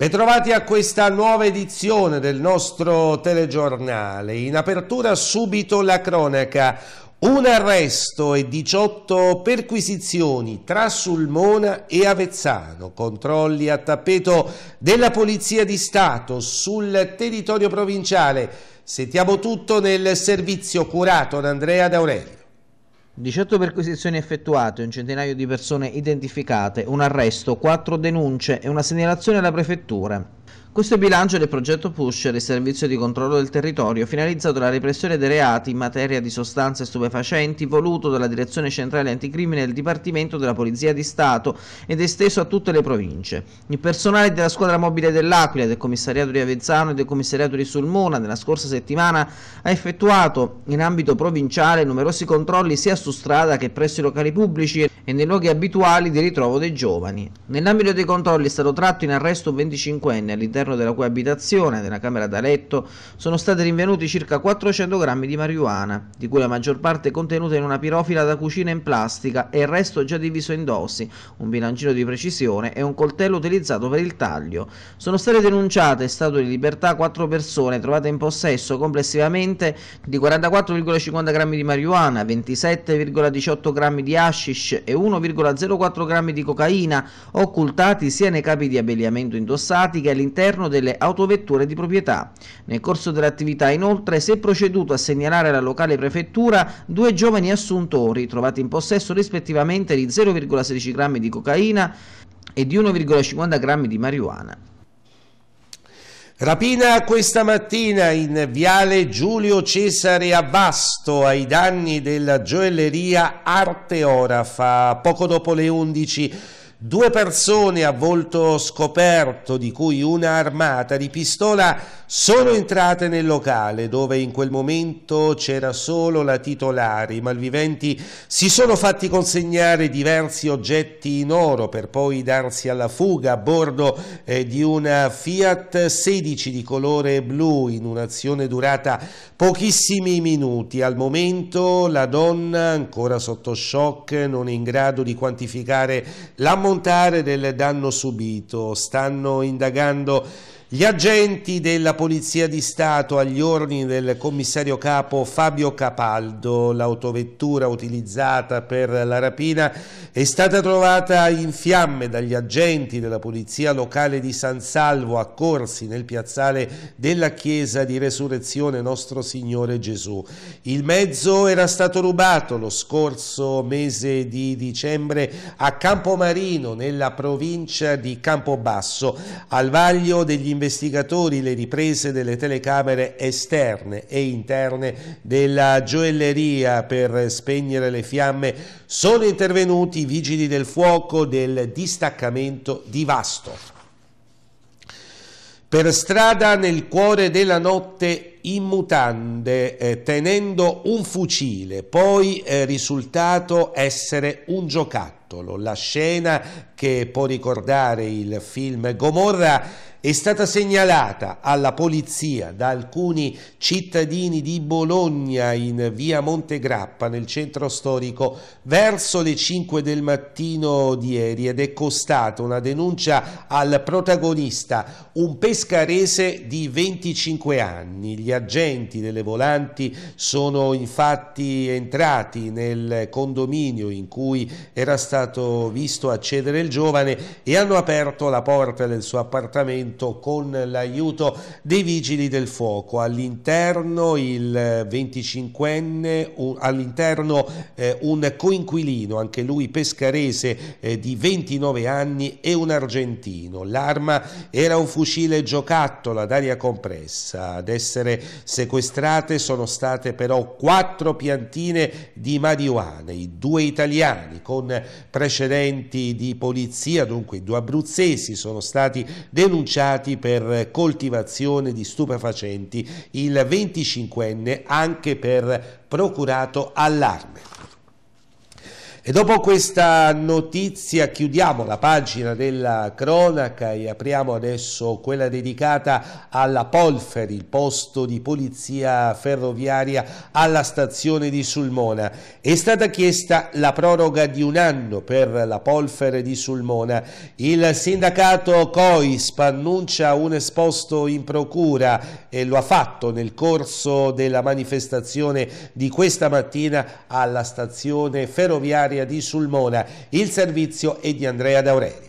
Bentrovati a questa nuova edizione del nostro telegiornale. In apertura subito la cronaca. Un arresto e 18 perquisizioni tra Sulmona e Avezzano, controlli a tappeto della Polizia di Stato sul territorio provinciale. Sentiamo tutto nel servizio curato da Andrea D'Aurelio. 18 perquisizioni effettuate, un centinaio di persone identificate, un arresto, 4 denunce e una segnalazione alla prefettura. Questo bilancio del progetto Pusher, il servizio di controllo del territorio, finalizzato alla repressione dei reati in materia di sostanze stupefacenti, voluto dalla Direzione Centrale Anticrimine del Dipartimento della Polizia di Stato ed esteso a tutte le province. Il personale della squadra mobile dell'Aquila, del commissariato di Avezzano e del commissariato di Sulmona nella scorsa settimana ha effettuato in ambito provinciale numerosi controlli sia su strada che presso i locali pubblici e nei luoghi abituali di ritrovo dei giovani. Nell'ambito dei controlli è stato tratto in arresto un 25enne all'interno della cui abitazione, nella camera da letto, sono stati rinvenuti circa 400 grammi di marijuana, di cui la maggior parte contenuta in una pirofila da cucina in plastica e il resto già diviso in dosi, un bilancino di precisione e un coltello utilizzato per il taglio. Sono state denunciate in stato di libertà quattro persone trovate in possesso complessivamente di 44,50 grammi di marijuana, 27,18 grammi di hashish e 1,04 grammi di cocaina occultati sia nei capi di abbigliamento indossati che all'interno delle autovetture di proprietà. Nel corso dell'attività inoltre si è proceduto a segnalare alla locale prefettura due giovani assuntori trovati in possesso rispettivamente di 0,16 grammi di cocaina e di 1,50 grammi di marijuana. Rapina questa mattina in viale Giulio Cesare a Vasto ai danni della gioielleria Arteora. Fa poco dopo le 11 Due persone a volto scoperto, di cui una armata di pistola, sono entrate nel locale dove in quel momento c'era solo la titolare. I malviventi si sono fatti consegnare diversi oggetti in oro per poi darsi alla fuga a bordo eh, di una Fiat 16 di colore blu in un'azione durata pochissimi minuti. Al momento la donna, ancora sotto shock, non è in grado di quantificare l'ammontare l'ammontare del danno subito, stanno indagando gli agenti della Polizia di Stato agli ordini del commissario capo Fabio Capaldo, l'autovettura utilizzata per la rapina, è stata trovata in fiamme dagli agenti della Polizia locale di San Salvo a Corsi nel piazzale della Chiesa di Resurrezione Nostro Signore Gesù. Il mezzo era stato rubato lo scorso mese di dicembre a Campomarino nella provincia di Campobasso al vaglio degli investigatori le riprese delle telecamere esterne e interne della gioielleria per spegnere le fiamme sono intervenuti i vigili del fuoco del distaccamento di Vasto. Per strada nel cuore della notte in mutande, eh, tenendo un fucile, poi eh, risultato essere un giocattolo. La scena che può ricordare il film Gomorra è stata segnalata alla polizia da alcuni cittadini di Bologna in via Montegrappa nel centro storico verso le 5 del mattino di ieri ed è costata una denuncia al protagonista, un pescarese di 25 anni. Gli agenti delle volanti sono infatti entrati nel condominio in cui era stato visto accedere il giovane e hanno aperto la porta del suo appartamento intervento con l'aiuto dei vigili del fuoco. All'interno il 25enne, all'interno eh, un coinquilino, anche lui pescarese eh, di 29 anni e un argentino. L'arma era un fucile giocattola d'aria compressa. Ad essere sequestrate sono state però quattro piantine di marijuana. I due italiani con precedenti di polizia, dunque i due abruzzesi, sono stati denunciati tracciati per coltivazione di stupefacenti, il 25enne anche per procurato allarme. E dopo questa notizia chiudiamo la pagina della cronaca e apriamo adesso quella dedicata alla Polfer, il posto di polizia ferroviaria alla stazione di Sulmona. È stata chiesta la proroga di un anno per la Polfer di Sulmona. Il sindacato COISP annuncia un esposto in procura e lo ha fatto nel corso della manifestazione di questa mattina alla stazione ferroviaria Maria di Sulmona. Il servizio è di Andrea D'Aurelio.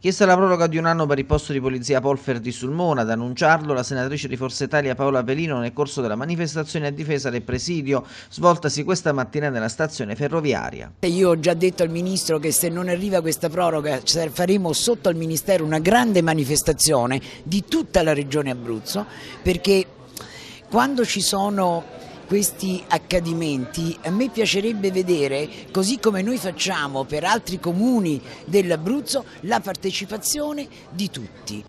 Chiesta la proroga di un anno per il posto di polizia Polfer di Sulmona, ad annunciarlo la senatrice di Forza Italia Paola Pelino nel corso della manifestazione a difesa del presidio svoltasi questa mattina nella stazione ferroviaria. Io ho già detto al Ministro che se non arriva questa proroga faremo sotto al Ministero una grande manifestazione di tutta la Regione Abruzzo perché quando ci sono questi accadimenti, a me piacerebbe vedere, così come noi facciamo per altri comuni dell'Abruzzo, la partecipazione di tutti.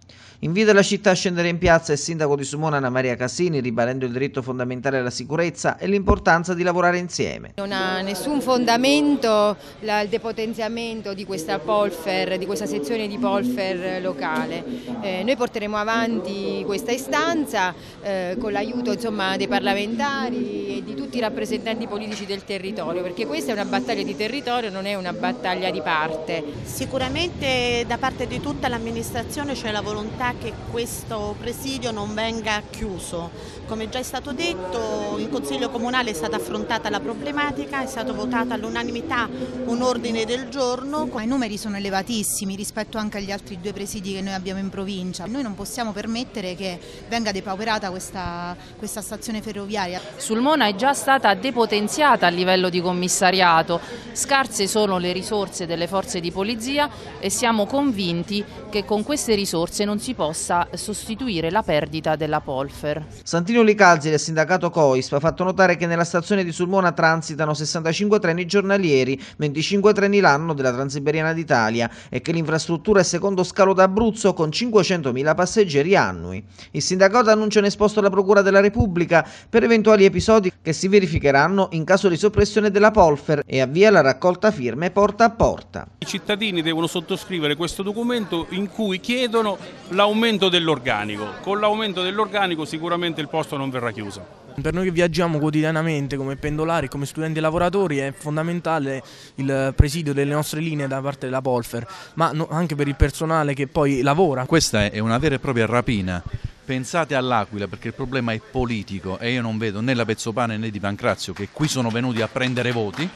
Invito la città a scendere in piazza il sindaco di Sumona Anna Maria Cassini, ribadendo il diritto fondamentale alla sicurezza e l'importanza di lavorare insieme. Non ha nessun fondamento il depotenziamento di questa polfer, di questa sezione di polfer locale. Eh, noi porteremo avanti questa istanza eh, con l'aiuto dei parlamentari e di tutti i rappresentanti politici del territorio perché questa è una battaglia di territorio, non è una battaglia di parte. Sicuramente da parte di tutta l'amministrazione c'è la volontà che questo presidio non venga chiuso come già è stato detto, in Consiglio Comunale è stata affrontata la problematica, è stato votato all'unanimità un ordine del giorno. I numeri sono elevatissimi rispetto anche agli altri due presidi che noi abbiamo in provincia. Noi non possiamo permettere che venga depauperata questa, questa stazione ferroviaria. Sulmona è già stata depotenziata a livello di commissariato, scarse sono le risorse delle forze di polizia e siamo convinti che con queste risorse non si possa sostituire la perdita della Polfer. Santino Antonio Licalzi del sindacato COISP ha fatto notare che nella stazione di Sulmona transitano 65 treni giornalieri, 25 treni l'anno della Transiberiana d'Italia e che l'infrastruttura è secondo scalo d'Abruzzo con 500.000 passeggeri annui. Il sindacato annuncia un esposto alla Procura della Repubblica per eventuali episodi che si verificheranno in caso di soppressione della Polfer e avvia la raccolta firme porta a porta. I cittadini devono sottoscrivere questo documento in cui chiedono l'aumento dell'organico. Con l'aumento dell'organico sicuramente il posto posto non verrà chiuso. Per noi che viaggiamo quotidianamente come pendolari, come studenti e lavoratori è fondamentale il presidio delle nostre linee da parte della Polfer, ma anche per il personale che poi lavora. Questa è una vera e propria rapina. Pensate all'Aquila perché il problema è politico e io non vedo né la Pezzopane né Di Pancrazio che qui sono venuti a prendere voti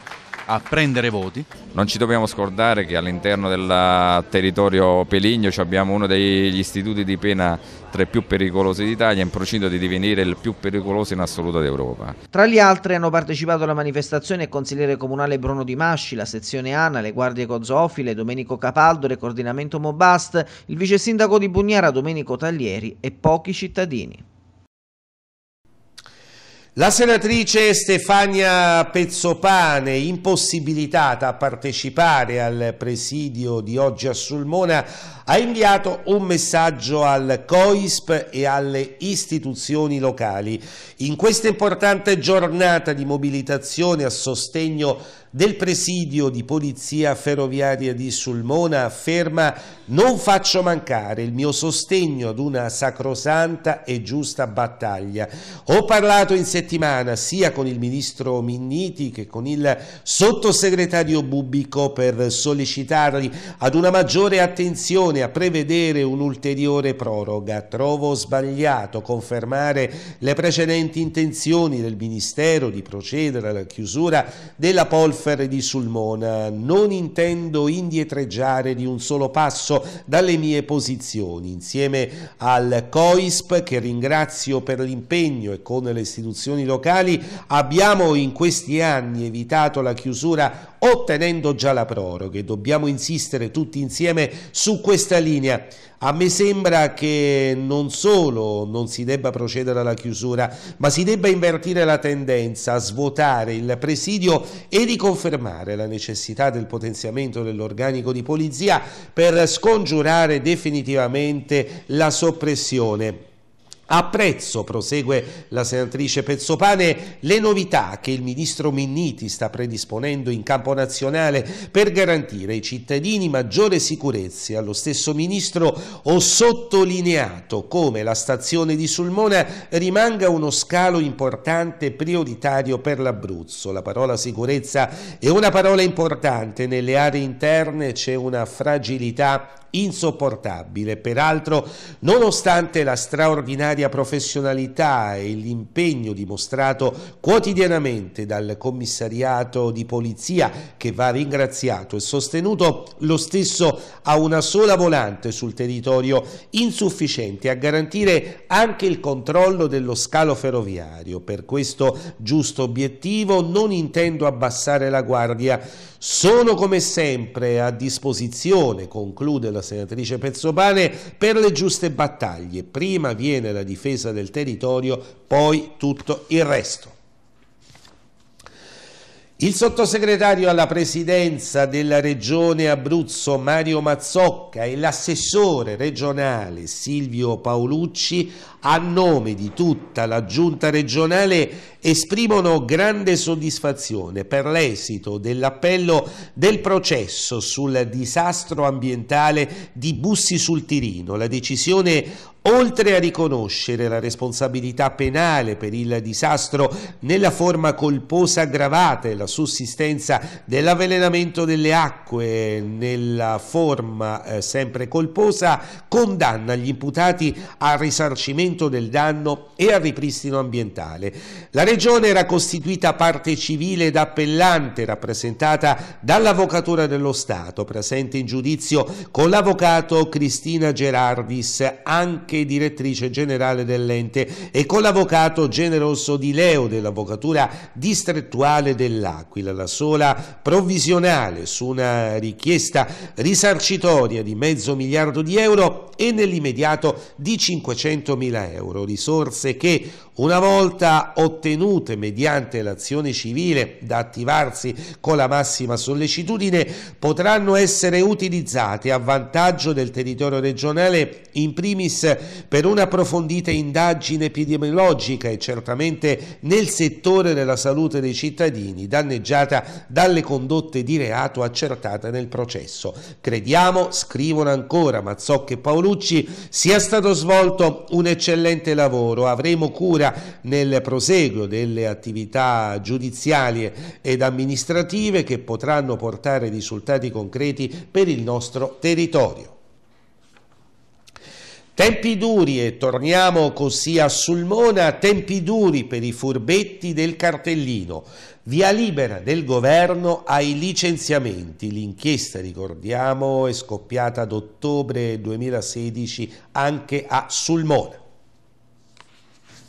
a prendere voti. Non ci dobbiamo scordare che all'interno del territorio peligno abbiamo uno degli istituti di pena tra i più pericolosi d'Italia, in procinto di divenire il più pericoloso in assoluto d'Europa. Tra gli altri hanno partecipato alla manifestazione il consigliere comunale Bruno Di Masci, la sezione ANA, le guardie cozoofile, Domenico Capaldo, il coordinamento Mobast, il vice sindaco di Bugnara Domenico Taglieri e pochi cittadini. La senatrice Stefania Pezzopane, impossibilitata a partecipare al presidio di oggi a Sulmona, ha inviato un messaggio al COISP e alle istituzioni locali. In questa importante giornata di mobilitazione a sostegno del presidio di polizia ferroviaria di Sulmona afferma non faccio mancare il mio sostegno ad una sacrosanta e giusta battaglia. Ho parlato in settimana sia con il ministro Minniti che con il sottosegretario Bubico per sollecitarli ad una maggiore attenzione a prevedere un'ulteriore proroga. Trovo sbagliato confermare le precedenti intenzioni del Ministero di procedere alla chiusura della Polfer Ferri di Sulmona, non intendo indietreggiare di un solo passo dalle mie posizioni, insieme al COISP che ringrazio per l'impegno e con le istituzioni locali abbiamo in questi anni evitato la chiusura ottenendo già la proroga e dobbiamo insistere tutti insieme su questa linea. A me sembra che non solo non si debba procedere alla chiusura, ma si debba invertire la tendenza, svuotare il presidio e riconfermare la necessità del potenziamento dell'organico di polizia per scongiurare definitivamente la soppressione Apprezzo, prosegue la senatrice Pezzopane, le novità che il ministro Minniti sta predisponendo in campo nazionale per garantire ai cittadini maggiore sicurezza. Allo stesso ministro ho sottolineato come la stazione di Sulmona rimanga uno scalo importante e prioritario per l'Abruzzo. La parola sicurezza è una parola importante, nelle aree interne c'è una fragilità insopportabile. Peraltro, nonostante la straordinaria straordinaria professionalità e l'impegno dimostrato quotidianamente dal commissariato di polizia che va ringraziato e sostenuto lo stesso a una sola volante sul territorio insufficiente a garantire anche il controllo dello scalo ferroviario. Per questo giusto obiettivo non intendo abbassare la guardia. Sono come sempre a disposizione, conclude la senatrice Pezzopane, per le giuste battaglie. Prima viene la difesa del territorio, poi tutto il resto. Il sottosegretario alla presidenza della regione Abruzzo Mario Mazzocca e l'assessore regionale Silvio Paolucci a nome di tutta la giunta regionale esprimono grande soddisfazione per l'esito dell'appello del processo sul disastro ambientale di Bussi sul Tirino, la decisione Oltre a riconoscere la responsabilità penale per il disastro nella forma colposa aggravata e la sussistenza dell'avvelenamento delle acque nella forma eh, sempre colposa, condanna gli imputati al risarcimento del danno e al ripristino ambientale. La Regione era costituita parte civile ed appellante rappresentata dall'Avvocatura dello Stato, presente in giudizio con l'avvocato Cristina Gerardis, anche anche direttrice generale dell'ente e con l'avvocato generoso Di Leo dell'avvocatura distrettuale dell'Aquila, la sola provvisionale su una richiesta risarcitoria di mezzo miliardo di euro e nell'immediato di 500 mila euro, risorse che una volta ottenute mediante l'azione civile da attivarsi con la massima sollecitudine, potranno essere utilizzate a vantaggio del territorio regionale in primis per un'approfondita indagine epidemiologica e certamente nel settore della salute dei cittadini danneggiata dalle condotte di reato accertate nel processo. Crediamo, scrivono ancora Mazzocchi e Paolucci, sia stato svolto un eccellente lavoro, avremo cura Sera nel proseguo delle attività giudiziarie ed amministrative che potranno portare risultati concreti per il nostro territorio. Tempi duri e torniamo così a Sulmona, tempi duri per i furbetti del cartellino. Via libera del governo ai licenziamenti. L'inchiesta, ricordiamo, è scoppiata ad ottobre 2016 anche a Sulmona.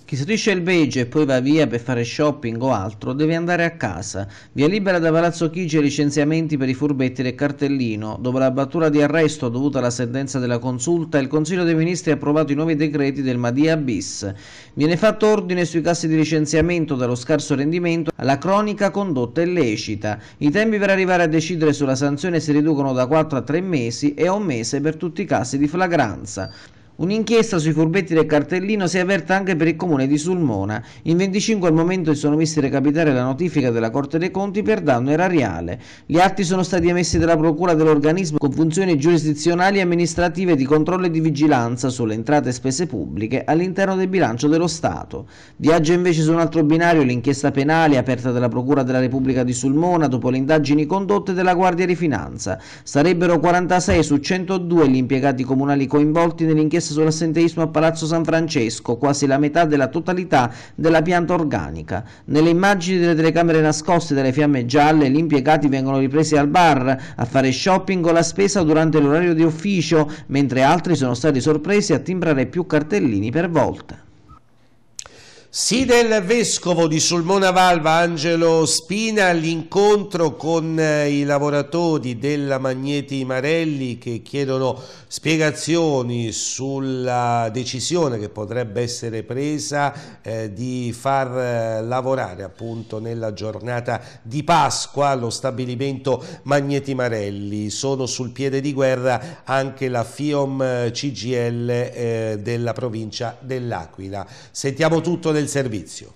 Chi striscia il beige e poi va via per fare shopping o altro deve andare a casa. Via libera da Palazzo Chigi e licenziamenti per i furbetti del cartellino. Dopo la battuta di arresto dovuta alla sentenza della consulta, il Consiglio dei Ministri ha approvato i nuovi decreti del Madia bis. Viene fatto ordine sui casi di licenziamento dallo scarso rendimento alla cronica condotta illecita. I tempi per arrivare a decidere sulla sanzione si riducono da 4 a 3 mesi e a un mese per tutti i casi di flagranza. Un'inchiesta sui furbetti del cartellino si è aperta anche per il comune di Sulmona. In 25 al momento si sono viste recapitare la notifica della Corte dei Conti per danno erariale. Gli atti sono stati emessi dalla Procura dell'organismo con funzioni giurisdizionali e amministrative di controllo e di vigilanza sulle entrate e spese pubbliche all'interno del bilancio dello Stato. Viaggia invece su un altro binario l'inchiesta penale aperta dalla Procura della Repubblica di Sulmona dopo le indagini condotte dalla Guardia di Finanza. Sarebbero 46 su 102 gli impiegati comunali coinvolti nell'inchiesta ex sull'assenteismo a Palazzo San Francesco, quasi la metà della totalità della pianta organica. Nelle immagini delle telecamere nascoste dalle fiamme gialle, gli impiegati vengono ripresi al bar a fare shopping o la spesa durante l'orario di ufficio, mentre altri sono stati sorpresi a timbrare più cartellini per volta. Sì del Vescovo di Sulmona Valva Angelo Spina l'incontro con eh, i lavoratori della Magneti Marelli che chiedono spiegazioni sulla decisione che potrebbe essere presa eh, di far eh, lavorare appunto nella giornata di Pasqua lo stabilimento Magneti Marelli. Sono sul piede di guerra anche la FIOM eh, CGL eh, della provincia dell'Aquila. Sentiamo tutto del servizio.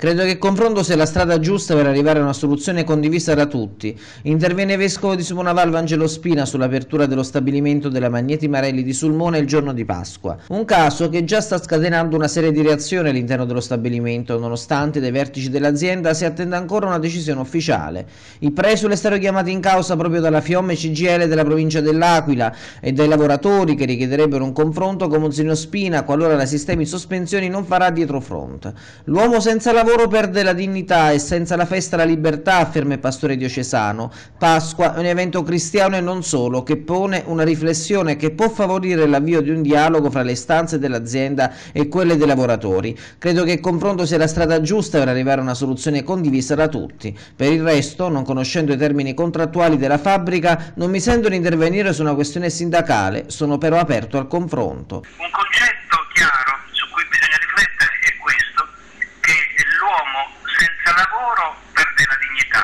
Credo che il confronto sia la strada giusta per arrivare a una soluzione condivisa da tutti. Interviene Vescovo di Simonaval Vangelo Spina sull'apertura dello stabilimento della Magneti Marelli di Sulmone il giorno di Pasqua. Un caso che già sta scatenando una serie di reazioni all'interno dello stabilimento, nonostante dai vertici dell'azienda si attenda ancora una decisione ufficiale. Il presule è stato chiamato in causa proprio dalla Fiomme CGL della provincia dell'Aquila e dai lavoratori che richiederebbero un confronto con Monsignor Spina qualora la sistema in sospensioni non farà dietro fronte. L'uomo senza lavoro lavoro perde la dignità e senza la festa la libertà, afferma il pastore diocesano. Pasqua è un evento cristiano e non solo, che pone una riflessione che può favorire l'avvio di un dialogo fra le stanze dell'azienda e quelle dei lavoratori. Credo che il confronto sia la strada giusta per arrivare a una soluzione condivisa da tutti. Per il resto, non conoscendo i termini contrattuali della fabbrica, non mi sento di intervenire su una questione sindacale, sono però aperto al confronto. Un concetto perde la dignità,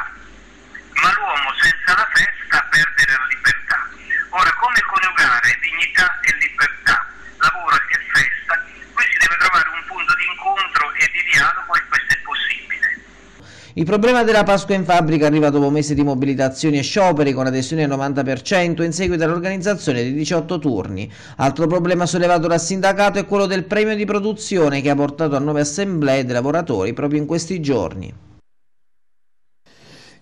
ma l'uomo senza la festa perdere la libertà. Ora, come coniugare dignità e libertà, lavoro e festa? Qui si deve trovare un punto di incontro e di dialogo e questo è possibile. Il problema della Pasqua in fabbrica arriva dopo mesi di mobilitazioni e scioperi con adesione al 90% in seguito all'organizzazione di 18 turni. Altro problema sollevato dal sindacato è quello del premio di produzione che ha portato a nuove assemblee dei lavoratori proprio in questi giorni.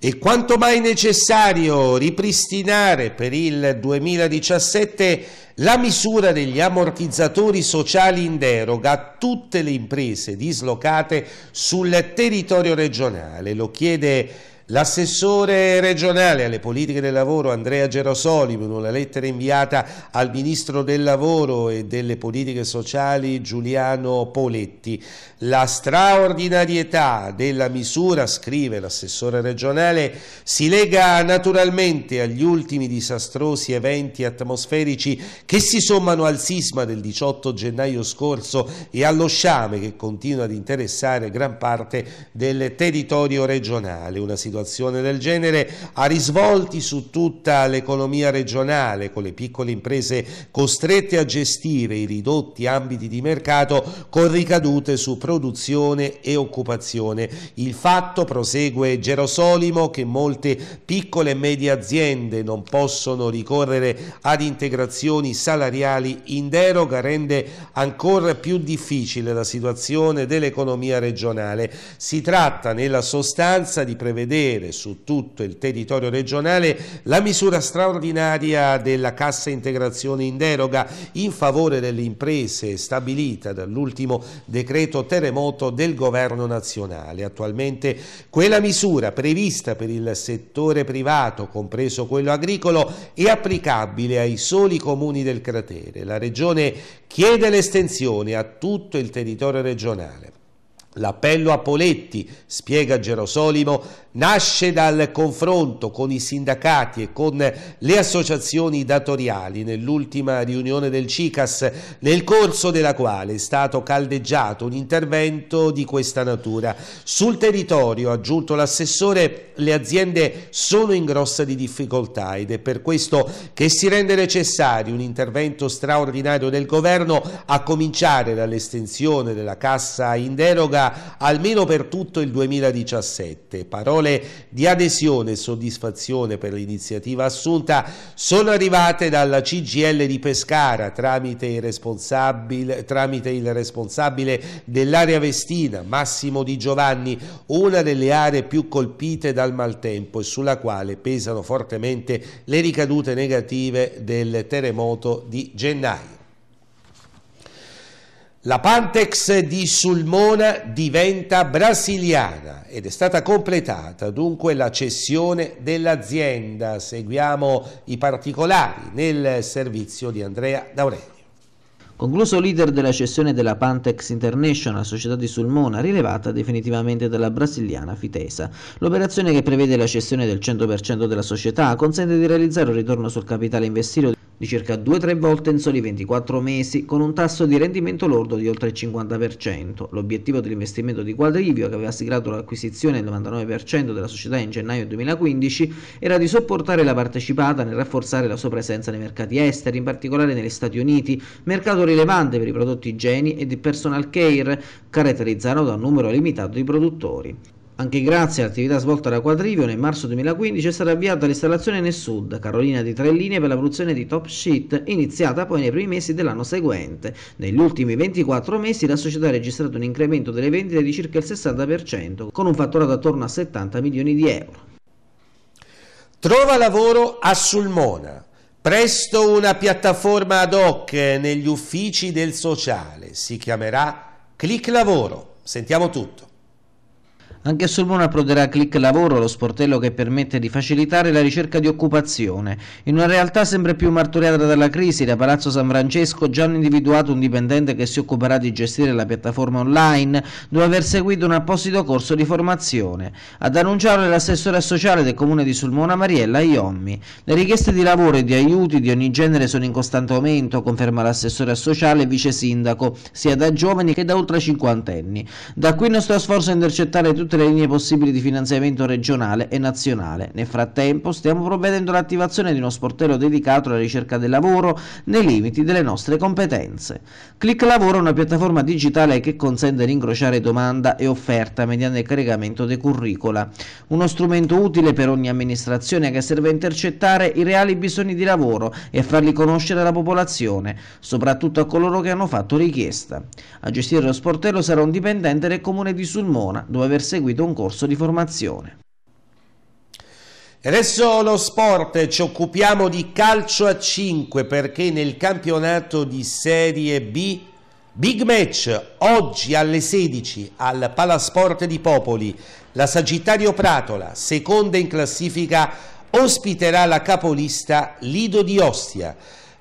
E quanto mai necessario ripristinare per il 2017 la misura degli ammortizzatori sociali in deroga a tutte le imprese dislocate sul territorio regionale. Lo chiede L'assessore regionale alle politiche del lavoro Andrea Gerosoli in una lettera inviata al ministro del lavoro e delle politiche sociali Giuliano Poletti. La straordinarietà della misura, scrive l'assessore regionale, si lega naturalmente agli ultimi disastrosi eventi atmosferici che si sommano al sisma del 18 gennaio scorso e allo sciame che continua ad interessare gran parte del territorio regionale. Una situazione situazione del genere ha risvolti su tutta l'economia regionale, con le piccole imprese costrette a gestire i ridotti ambiti di mercato con ricadute su produzione e occupazione. Il fatto, prosegue Gerosolimo, che molte piccole e medie aziende non possono ricorrere ad integrazioni salariali in deroga rende ancora più difficile la situazione dell'economia regionale. Si tratta nella sostanza di prevedere prevedere su tutto il territorio regionale la misura straordinaria della cassa integrazione in deroga in favore delle imprese stabilita dall'ultimo decreto terremoto del governo nazionale. Attualmente quella misura prevista per il settore privato, compreso quello agricolo, è applicabile ai soli comuni del cratere. La regione chiede l'estensione a tutto il territorio regionale. L'appello a Poletti, spiega Gerosolimo, nasce dal confronto con i sindacati e con le associazioni datoriali nell'ultima riunione del CICAS nel corso della quale è stato caldeggiato un intervento di questa natura. Sul territorio, ha aggiunto l'assessore, le aziende sono in grossa di difficoltà ed è per questo che si rende necessario un intervento straordinario del governo a cominciare dall'estensione della cassa in deroga almeno per tutto il 2017. Parole parole di adesione e soddisfazione per l'iniziativa assunta sono arrivate dalla CGL di Pescara tramite il responsabile, tramite il responsabile dell'area vestina Massimo Di Giovanni, una delle aree più colpite dal maltempo e sulla quale pesano fortemente le ricadute negative del terremoto di gennaio. La Pantex di Sulmona diventa brasiliana ed è stata completata dunque la cessione dell'azienda. Seguiamo i particolari nel servizio di Andrea D'Aurelio. Concluso leader della cessione della Pantex International, società di Sulmona, rilevata definitivamente dalla brasiliana Fitesa. L'operazione che prevede la cessione del 100% della società consente di realizzare un ritorno sul capitale investito di circa 2-3 volte in soli 24 mesi, con un tasso di rendimento lordo di oltre il 50%. L'obiettivo dell'investimento di Quadrivio, che aveva siglato l'acquisizione del 99% della società in gennaio 2015, era di sopportare la partecipata nel rafforzare la sua presenza nei mercati esteri, in particolare negli Stati Uniti, mercato rilevante per i prodotti igieni e di personal care, caratterizzato da un numero limitato di produttori. Anche grazie all'attività svolta da Quadrivio, nel marzo 2015 è stata avviata l'installazione nel sud, Carolina di tre linee per la produzione di top sheet, iniziata poi nei primi mesi dell'anno seguente. Negli ultimi 24 mesi la società ha registrato un incremento delle vendite di circa il 60%, con un fatturato attorno a 70 milioni di euro. Trova lavoro a Sulmona. Presto una piattaforma ad hoc negli uffici del sociale. Si chiamerà Click Lavoro. Sentiamo tutto. Anche sul MUN approderà Click Lavoro, lo sportello che permette di facilitare la ricerca di occupazione. In una realtà sempre più martoriata dalla crisi, da Palazzo San Francesco già hanno individuato un dipendente che si occuperà di gestire la piattaforma online, dopo aver seguito un apposito corso di formazione. Ad annunciarlo è l'assessore sociale del comune di Sulmona Mariella Iommi. Le richieste di lavoro e di aiuti di ogni genere sono in costante aumento, conferma l'assessore sociale e vice sindaco, sia da giovani che da ultra cinquantenni. Da qui il nostro sforzo è intercettare tutti tutte le linee possibili di finanziamento regionale e nazionale. Nel frattempo stiamo provvedendo all'attivazione di uno sportello dedicato alla ricerca del lavoro nei limiti delle nostre competenze. Click Lavoro è una piattaforma digitale che consente di incrociare domanda e offerta mediante il caricamento dei curricula, uno strumento utile per ogni amministrazione che serve a intercettare i reali bisogni di lavoro e farli conoscere alla popolazione, soprattutto a coloro che hanno fatto richiesta. A gestire lo sportello sarà un dipendente del comune di Sulmona, dove aver seguito eseguito un corso di formazione. E adesso lo sport, ci occupiamo di calcio a 5 perché nel campionato di Serie B Big match oggi alle 16 al Palasport di Popoli. La Sagittario Pratola, seconda in classifica, ospiterà la capolista Lido di Ostia.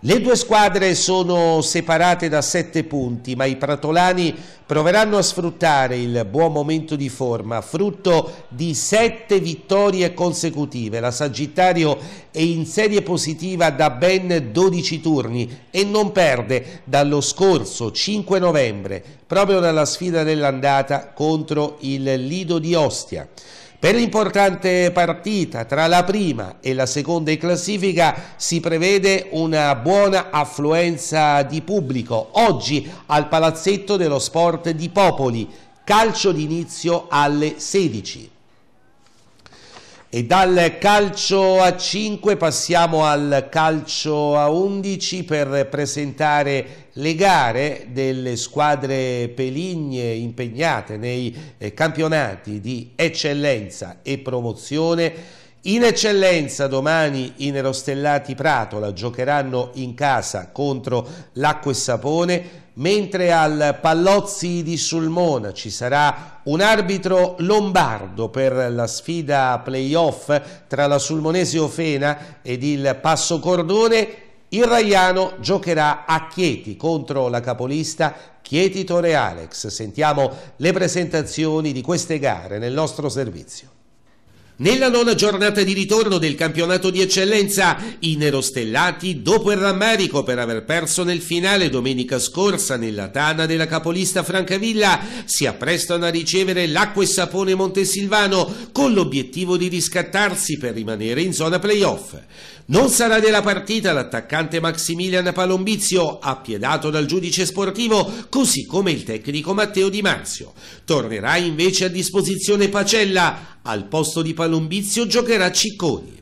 Le due squadre sono separate da sette punti, ma i pratolani proveranno a sfruttare il buon momento di forma, frutto di sette vittorie consecutive. La Sagittario è in serie positiva da ben 12 turni e non perde dallo scorso 5 novembre, proprio dalla sfida dell'andata contro il Lido di Ostia. Per l'importante partita tra la prima e la seconda in classifica si prevede una buona affluenza di pubblico. Oggi al Palazzetto dello Sport Sport di Popoli, calcio d'inizio alle 16. E dal calcio a 5 passiamo al calcio a 11 per presentare le gare delle squadre peligne impegnate nei eh, campionati di eccellenza e promozione. In eccellenza domani i Nerostellati Pratola giocheranno in casa contro l'Acqua e Sapone, mentre al Pallozzi di Sulmona ci sarà un arbitro lombardo per la sfida playoff tra la Sulmonese Ofena ed il Passo Cordone, il Raiano giocherà a Chieti contro la capolista Chieti Torre Alex. Sentiamo le presentazioni di queste gare nel nostro servizio. Nella nona giornata di ritorno del campionato di eccellenza, i nerostellati, dopo il rammarico per aver perso nel finale domenica scorsa nella tana della capolista Francavilla, si apprestano a ricevere l'acqua e sapone Montesilvano con l'obiettivo di riscattarsi per rimanere in zona playoff. Non sarà della partita l'attaccante Maximilian Palombizio, appiedato dal giudice sportivo, così come il tecnico Matteo Di Marzio. Tornerà invece a disposizione Pacella, al posto di Palombizio giocherà Cicconi.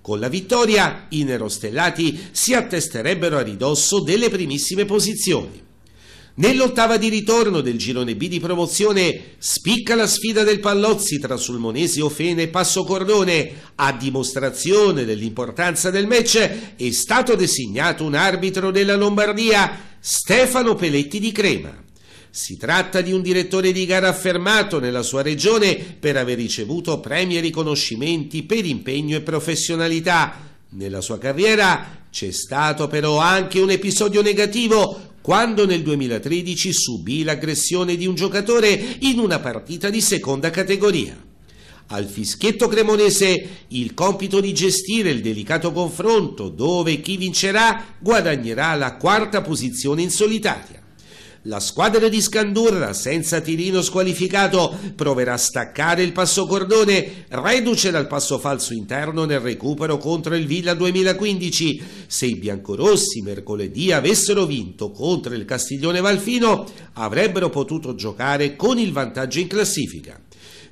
Con la vittoria i nerostellati si attesterebbero a ridosso delle primissime posizioni. Nell'ottava di ritorno del girone B di promozione spicca la sfida del Pallozzi tra Sulmonesi Ofene e Passo Cordone. A dimostrazione dell'importanza del match è stato designato un arbitro della Lombardia, Stefano Peletti di Crema. Si tratta di un direttore di gara affermato nella sua regione per aver ricevuto premi e riconoscimenti per impegno e professionalità. Nella sua carriera c'è stato però anche un episodio negativo quando nel 2013 subì l'aggressione di un giocatore in una partita di seconda categoria. Al fischietto cremonese il compito di gestire il delicato confronto dove chi vincerà guadagnerà la quarta posizione in solitaria. La squadra di Scandurra, senza tirino squalificato, proverà a staccare il passo cordone, reduce dal passo falso interno nel recupero contro il Villa 2015. Se i biancorossi mercoledì avessero vinto contro il Castiglione Valfino, avrebbero potuto giocare con il vantaggio in classifica.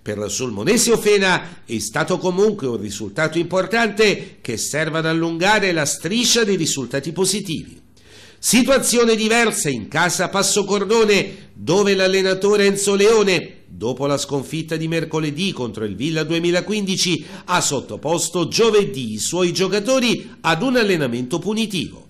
Per la Sulmonese Ofena è stato comunque un risultato importante che serve ad allungare la striscia dei risultati positivi. Situazione diversa in casa Passo Cordone, dove l'allenatore Enzo Leone, dopo la sconfitta di mercoledì contro il Villa 2015, ha sottoposto giovedì i suoi giocatori ad un allenamento punitivo.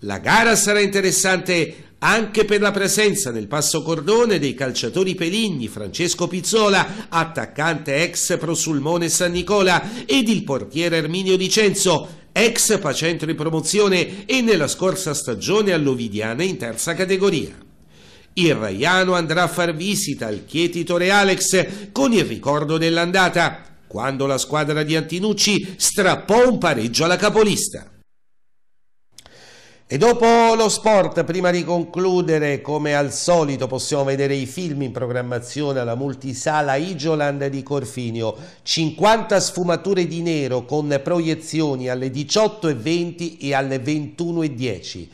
La gara sarà interessante anche per la presenza nel passo cordone dei calciatori Peligni, Francesco Pizzola, attaccante ex Prosulmone San Nicola ed il portiere Erminio Dicenzo, ex facente di promozione e nella scorsa stagione all'Ovidiana in terza categoria. Il Raiano andrà a far visita al Chietitore Alex con il ricordo dell'andata, quando la squadra di Antinucci strappò un pareggio alla capolista. E dopo lo sport, prima di concludere, come al solito possiamo vedere i film in programmazione alla multisala Igioland di Corfinio. 50 sfumature di nero con proiezioni alle 18.20 e alle 21.10.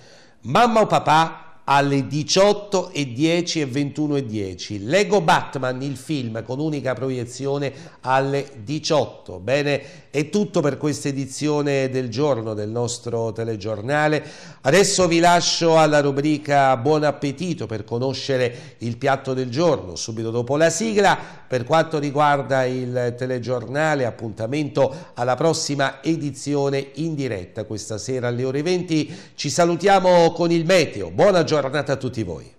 Mamma o papà alle 18.10 e 21.10. Lego Batman, il film con unica proiezione alle 18. Bene, è tutto per questa edizione del giorno del nostro telegiornale. Adesso vi lascio alla rubrica Buon appetito per conoscere il piatto del giorno subito dopo la sigla. Per quanto riguarda il telegiornale, appuntamento alla prossima edizione in diretta questa sera alle ore 20. Ci salutiamo con il meteo. Buona giornata a tutti voi.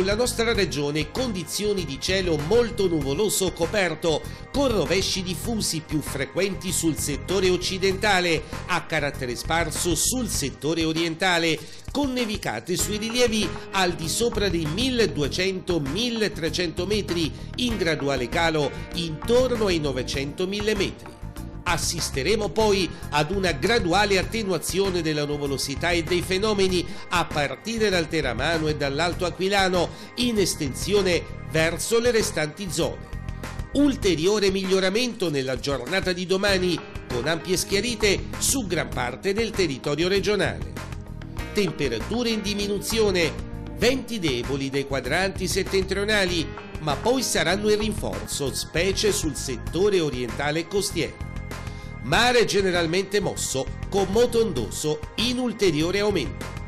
Sulla nostra regione condizioni di cielo molto nuvoloso coperto, con rovesci diffusi più frequenti sul settore occidentale, a carattere sparso sul settore orientale, con nevicate sui rilievi al di sopra dei 1200-1300 metri, in graduale calo intorno ai 900-1000 metri. Assisteremo poi ad una graduale attenuazione della nuvolosità e dei fenomeni a partire dal Teramano e dall'Alto Aquilano in estensione verso le restanti zone. Ulteriore miglioramento nella giornata di domani con ampie schiarite su gran parte del territorio regionale. Temperature in diminuzione, venti deboli dei quadranti settentrionali, ma poi saranno in rinforzo, specie sul settore orientale e costiero. Mare generalmente mosso con moto ondoso in ulteriore aumento.